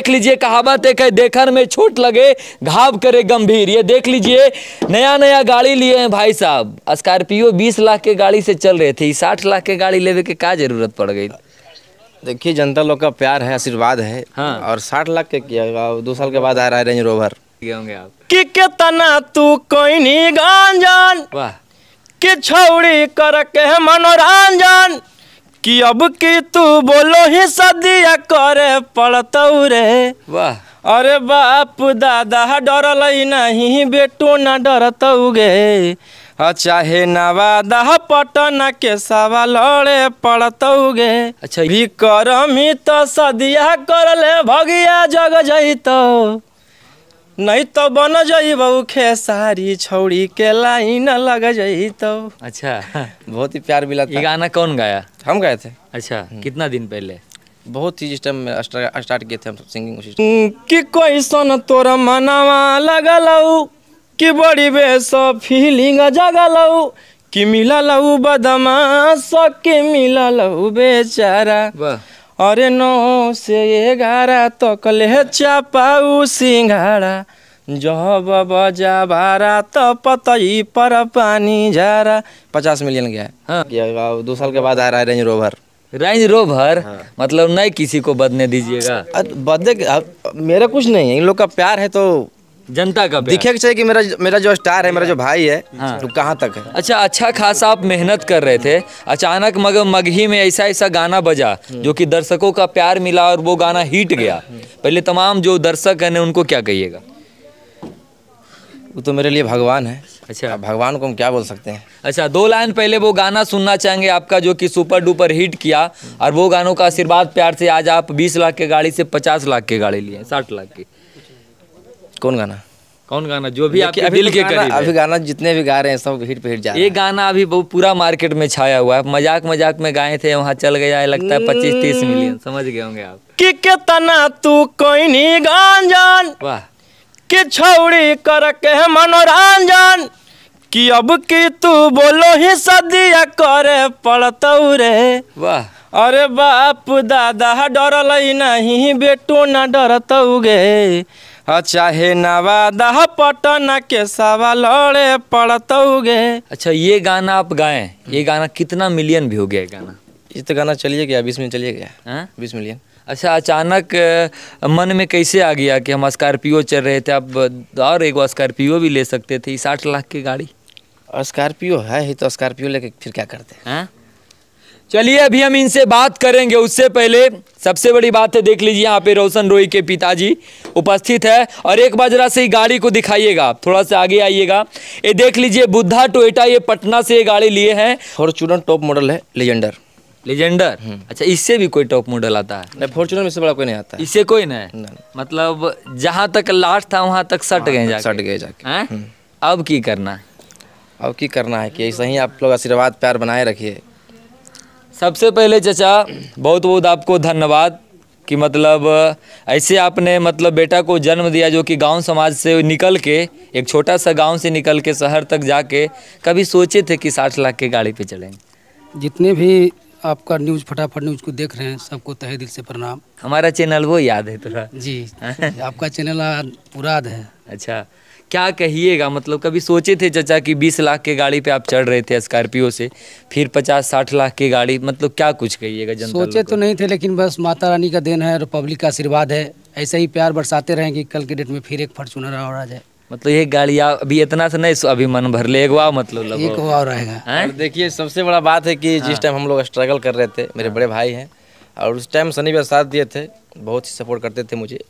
देख लीजिए कहावत एक है देखन में छोट लगे घाव करे गंभीर ये देख लीजिए नया नया गाड़ी लिए हैं भाई साहब स्कॉर्पियो बीस लाख के गाड़ी से चल रहे थे साठ लाख के गाड़ी लेवे के क्या जरूरत पड़ गई देखिए जनता लोग का प्यार है आशीर्वाद है हाँ और साठ लाख के किया दो साल के बाद आ रहा है रेंज रोवर होंगे आप कितना तू कोई गांजन वाह कि करके मनोरंजन कि अब की तू बोलो ही सदिया करे पड़तौ रे वाह अरे बाप दादा डरल नहीं बेटो न डरतौ गे चाहे नवादा पटना के सवा लड़े पड़तौ गे अच्छा भी करमी तो सदिया कर ले भगिया जग जैतौ नहीं तो बन जाई बहू खेसारी छौड़ी के लाइन लग जाई तो अच्छा बहुत ही प्यार मिला था ये गाना कौन गाया हम गाए थे अच्छा हम्म। कितना दिन पहले बहुत ही जिस टाइम स्टार्ट किए थे हम सिंगिंग हम्म, कि कोई सन तोर मनावा लगा लऊ कि बड़ी बेस फीलिंग जगा लऊ कि मिला लऊ बदमा सके मिला लऊ बेचारा अरे नौ से ग्यारह तो तो चापाऊ सिंघाड़ा जब बजा भारा तो पतई पर पानी झारा पचास मिलियन गया है हाँ। दो साल के बाद आ रहा है रेंज रोवर रेंज रोवर हाँ। मतलब नहीं किसी को बदने दीजिएगा बदने मेरा कुछ नहीं है इन लोग का प्यार है तो जनता का दिखे चाहिए कि मेरा मेरा जो स्टार है मेरा जो भाई है हाँ। तो कहाँ तक है अच्छा अच्छा खासा आप मेहनत कर रहे थे अचानक मगर मगही में ऐसा ऐसा गाना बजा हम्म। जो कि दर्शकों का प्यार मिला और वो गाना हिट गया हम्म। पहले तमाम जो दर्शक हैं उनको क्या कहिएगा वो तो मेरे लिए भगवान है अच्छा भगवान को हम क्या बोल सकते हैं अच्छा दो लाइन पहले वो गाना सुनना चाहेंगे आपका जो कि सुपर डुपर हिट किया और वो गानों का आशीर्वाद प्यार से आज आप बीस लाख के गाड़ी से पचास लाख के गाड़ी लिए साठ लाख की कौन गाना कौन गाना जो भी आपके दिल तो के करीब अभी गाना जितने भी गा रहे हैं सब हिट पे हिट जा ये गाना अभी बहुत पूरा मार्केट में छाया हुआ है मजाक मजाक में गाए थे वहाँ चल गया है लगता है पच्चीस तीस हम्म। मिलियन समझ गए होंगे आप कि कितना तू कोई नहीं गांजन वाह कि छोड़ी कर के मनोरंजन कि अब की तू बोलो ही सदिया करे पड़तौ रे वाह अरे बाप दादा डरल नहीं बेटू ना डरतौ गे चाहे नवादा पटना के सवा लड़े पड़तौगे अच्छा ये गाना आप गाएं ये गाना कितना मिलियन भी हो गया गाना ये तो गाना चलिए गया बीस मिलियन चलिए गया हाँ? बीस मिलियन अच्छा अचानक मन में कैसे आ गया कि हम स्कॉर्पियो चल रहे थे आप और एक स्कॉर्पियो भी ले सकते थे साठ लाख की गाड़ी स्कॉर्पियो है ही तो स्कॉर्पियो लेके फिर क्या करते हैं हाँ? चलिए अभी हम इनसे बात करेंगे उससे पहले सबसे बड़ी बात है देख लीजिए यहाँ पे रोशन रोई के पिताजी उपस्थित है और एक बार जरा से गाड़ी को दिखाइएगा थोड़ा सा आगे आइएगा ये देख लीजिए बुद्धा टोयटा ये पटना से ये गाड़ी लिए हैं फॉर्चूनर टॉप मॉडल है लेजेंडर लेजेंडर हम्म। अच्छा इससे भी कोई टॉप मॉडल आता है नहीं फॉर्चुनर में से बड़ा कोई नहीं आता इससे कोई नहीं मतलब जहाँ तक लास्ट था वहाँ तक सट गए सट गए जाके हम्म। अब की करना है अब की करना है कि ऐसा ही आप लोग आशीर्वाद प्यार बनाए रखिए सबसे पहले चचा बहुत बहुत आपको धन्यवाद कि मतलब ऐसे आपने मतलब बेटा को जन्म दिया जो कि गांव समाज से निकल के एक छोटा सा गांव से निकल के शहर तक जाके कभी सोचे थे कि साठ लाख के गाड़ी पे चलेंगे जितने भी आपका न्यूज़ फटाफट न्यूज़ को देख रहे हैं सबको तहे दिल से प्रणाम हमारा चैनल वो याद है तो जी आपका चैनल पुराद है अच्छा क्या कहिएगा मतलब कभी सोचे थे चचा कि बीस लाख के गाड़ी पे आप चढ़ रहे थे स्कॉर्पियो से फिर पचास साठ लाख की गाड़ी मतलब क्या कुछ कहिएगा जनता सोचे तो नहीं थे लेकिन बस माता रानी का देन है और पब्लिक का आशीर्वाद है ऐसे ही प्यार बरसाते रहें कि कल के डेट में फिर एक फॉर्चुनर और आ जाए मतलब ये गाड़ी अभी इतना से नहीं अभी मन भर ले एक वाव मतलब एक वाव रहेगा देखिए सबसे बड़ा बात है कि जिस हाँ। टाइम हम लोग स्ट्रगल कर रहे थे मेरे हाँ। बड़े भाई हैं और उस टाइम सनी साथ दिए थे बहुत ही सपोर्ट करते थे मुझे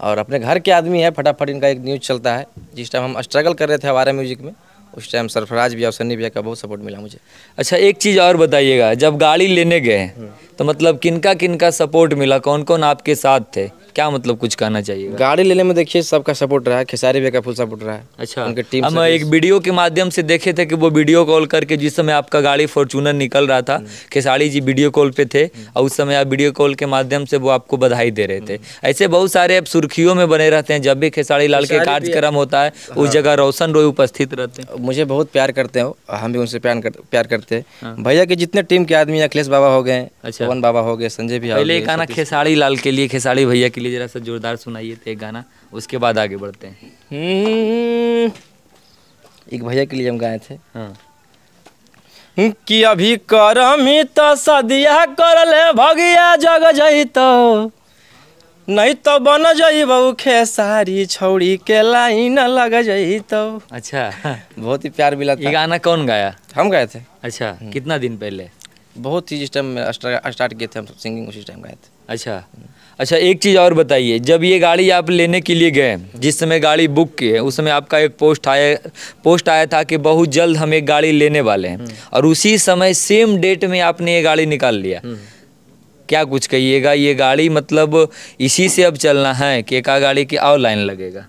और अपने घर के आदमी है फटाफट इनका एक न्यूज़ चलता है जिस टाइम हम स्ट्रगल कर रहे थे हमारे म्यूज़िक में उस टाइम सरफराज भैया और सन्नी भैया का बहुत सपोर्ट मिला मुझे अच्छा एक चीज़ और बताइएगा जब गाड़ी लेने गए हम्म। तो मतलब किनका किनका सपोर्ट मिला कौन कौन आपके साथ थे क्या मतलब कुछ कहना चाहिए गाड़ी लेने में देखिए सबका सपोर्ट रहा है खेसारी भैया का फुल सपोर्ट रहा है अच्छा उनके टीम हम एक वीडियो के माध्यम से देखे थे कि वो वीडियो कॉल करके जिस समय आपका गाड़ी फॉर्चूनर निकल रहा था हम्म। खेसारी जी वीडियो कॉल पे थे हम्म। और उस समय आप वीडियो कॉल के माध्यम से वो आपको बधाई दे रहे थे हम्म। ऐसे बहुत सारे आप सुर्खियों में बने रहते हैं जब भी खेसारी लाल के कार्यक्रम होता है हाँ। उस जगह रोशन रोय उपस्थित रहते हैं मुझे बहुत प्यार करते हो हम भी उनसे प्यार प्यार करते हैं हाँ। भैया के जितने टीम के आदमी अखिलेश बाबा हो गए अच्छा। पवन बाबा हो गए संजय भी पहले खेसारी लाल के लिए खेसारी भैया के लिए लिए ज़रा सा ज़ोरदार सुनाइए तो एक गाना उसके बाद आगे बढ़ते हैं हम्म। एक भैया के लिए हम गाए थे हाँ हम्म, कि अभी करमी तो सदिया कर ले भगिया जग जाइ तो नहीं तो बन जई बहू खेसारी छौड़ी के लाइन लग जाइ तो अच्छा बहुत ही प्यार मिला ये गाना कौन गाया हम गाए थे अच्छा कितना दिन पहले बहुत ही जिस टाइम स्टार्ट किए थे हम सिंगिंग उसी टाइम गए थे अच्छा अच्छा एक चीज़ और बताइए जब ये गाड़ी आप लेने के लिए गए जिस समय गाड़ी बुक की है उस समय आपका एक पोस्ट आया पोस्ट आया था कि बहुत जल्द हम एक गाड़ी लेने वाले हैं हम्म। और उसी समय सेम डेट में आपने ये गाड़ी निकाल लिया हम्म। क्या कुछ कहिएगा ये गाड़ी मतलब इसी से अब चलना है कि एक गाड़ी की और लाइन लगेगा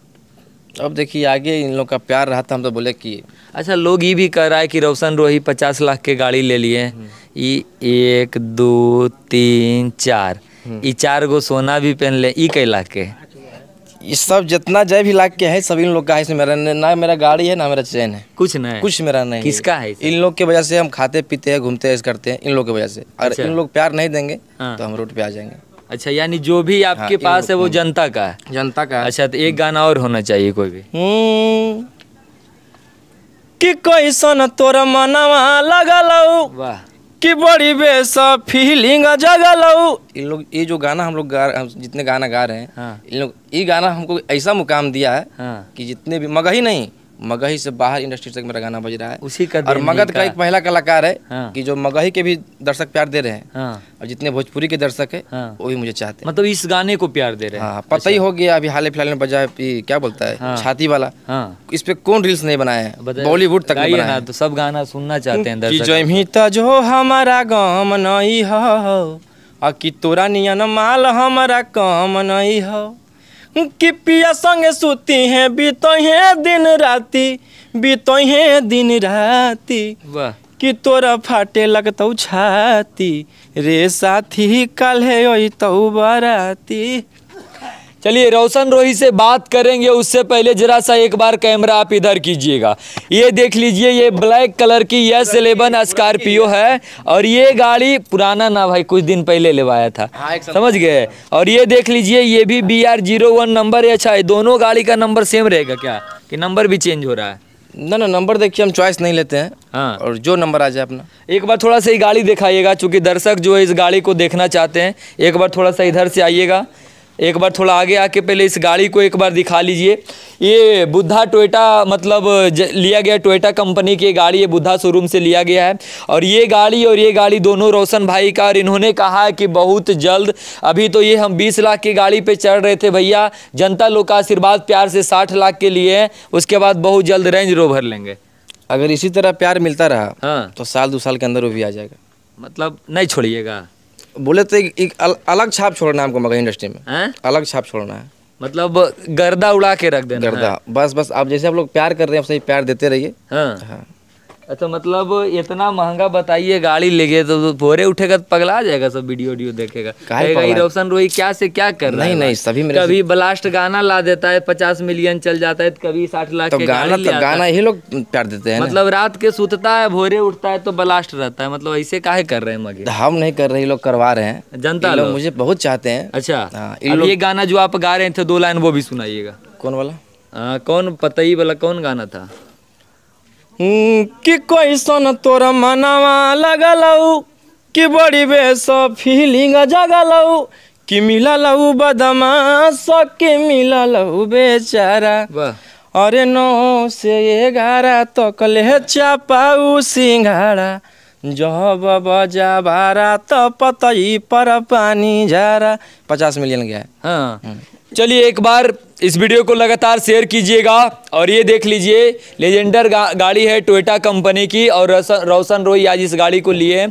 अब देखिए आगे इन लोग का प्यार रहा था हम तो बोले कि अच्छा लोग ये भी कह रहा है कि रोशन रोही पचास लाख के गाड़ी ले लिए हम्म। एक दो तीन चार ये हम्म। चार गो सोना भी पहन ले इ कैला के ये सब जितना जय भी लाग के है सब इन लोग का है इसमें मेरा ना मेरा गाड़ी है ना मेरा चैन है कुछ ना है कुछ मेरा नहीं किसका है इन लोग के वजह से हम खाते पीते हैं घूमते हैं करते हैं इन लोग के वजह से अगर अच्छा। इन लोग प्यार नहीं देंगे हाँ। तो हम रोड पे आ जाएंगे अच्छा यानी जो भी हाँ, आपके हाँ, पास है वो हम्म। जनता का है जनता का अच्छा तो एक गाना और होना चाहिए कोई भी हम्म। कि कोई सन तोर मनावा लो वाह कि बड़ी बेसा फीलिंग लो इन लोग ये जो गाना हम लोग गा हम जितने गाना गा रहे हैं हाँ। इन लोग ये गाना हमको ऐसा मुकाम दिया है हाँ। कि जितने भी मगही नहीं मगही से बाहर इंडस्ट्री तक मेरा गाना बज रहा है उसी का और मगध का एक पहला कलाकार है हाँ। कि जो मगही के भी दर्शक प्यार दे रहे हैं हाँ। और जितने भोजपुरी के दर्शक है हाँ। वो भी मुझे चाहते हैं मतलब इस गाने को प्यार दे रहे हैं हाँ, पता ही अच्छा। हो गया अभी हाल फिलहाल में बजा क्या बोलता है हाँ। छाती वाला हाँ। इस पे कौन रील्स नहीं बनाया है बॉलीवुड तक तो सब गाना सुनना चाहते हैं जो हमारा गम नहीं हो तोरा नियन माल हमारा कम नहीं हो कि पिया संग सुती हैं बीतो है दिन राती बीतो है दिन राती वाह कि तोरा फाटे लगत छाती रे साथी कल है तो बराती चलिए रोशन रोही से बात करेंगे उससे पहले जरा सा एक बार कैमरा आप इधर कीजिएगा ये देख लीजिए ये ब्लैक कलर की एस इलेवन स्कॉर्पियो है और ये गाड़ी पुराना ना भाई कुछ दिन पहले लेवाया था हाँ, समझ गए और ये देख लीजिए ये भी B R zero one number अच्छा है दोनों गाड़ी का नंबर सेम रहेगा क्या कि नंबर भी चेंज हो रहा है ना ना नंबर देखिए हम चॉइस नहीं लेते हैं हाँ और जो नंबर आ जाए अपना एक बार थोड़ा सा ये गाड़ी दिखाइएगा चूँकि दर्शक जो है इस गाड़ी को देखना चाहते हैं एक बार थोड़ा सा इधर से आइएगा एक बार थोड़ा आगे आके पहले इस गाड़ी को एक बार दिखा लीजिए ये बुद्धा टोयटा मतलब लिया गया टोयटा कंपनी की गाड़ी ये बुद्धा शोरूम से लिया गया है और ये गाड़ी और ये गाड़ी दोनों रोशन भाई का और इन्होंने कहा है कि बहुत जल्द अभी तो ये हम 20 लाख की गाड़ी पे चढ़ रहे थे भैया जनता लोग का आशीर्वाद प्यार से 60 लाख के लिए उसके बाद बहुत जल्द रेंज रो भर लेंगे अगर इसी तरह प्यार मिलता रहा हाँ तो साल दो साल के अंदर वो भी आ जाएगा मतलब नहीं छोड़िएगा बोले तो एक, अल, अलग छाप छोड़ना है हमको मगर इंडस्ट्री में है? अलग छाप छोड़ना है मतलब गर्दा उड़ा के रख देना गर्दा बस बस आप जैसे आप लोग प्यार कर रहे हैं आप सही प्यार देते रहिए हाँ, हाँ। अच्छा मतलब इतना महंगा बताइए गाड़ी लेके तो भोरे उठेगा तो पगला आ जाएगा सब वीडियो वीडियो देखेगा कहेगा रोशन रोही क्या से क्या कर रहा है नहीं नहीं सभी कभी ब्लास्ट गाना ला देता है पचास मिलियन चल जाता है तो कभी साठ लाख तो गाना तो गाना ही लोग प्यार देते हैं मतलब रात के सुतता है भोरे उठता है तो ब्लास्ट रहता है मतलब ऐसे काहे कर रहे हैं मगे तो हम नहीं कर रहे लोग करवा रहे हैं जनता लोग मुझे बहुत चाहते हैं अच्छा हाँ, ये गाना जो आप गा रहे थे दो लाइन वो भी सुनाइएगा कौन वाला हाँ, कौन ही वाला कौन गाना था कि कैसन तोर मनवा लगलऊ कि बड़ी बेस फीलिंग जगलऊ कि मिललऊ बदमाश कि मिललऊ बेचारा अरे नौ से ग्यारह तक ले चापाऊ सिंघारा जब बजा बारा तो पतई पर पानी झारा पचास मिलियन गया हाँ हम्म। चलिए एक बार इस वीडियो को लगातार शेयर कीजिएगा और ये देख लीजिए लेजेंडर गा, गाड़ी है टोयोटा कंपनी की और रोशन रोई आज इस गाड़ी को लिए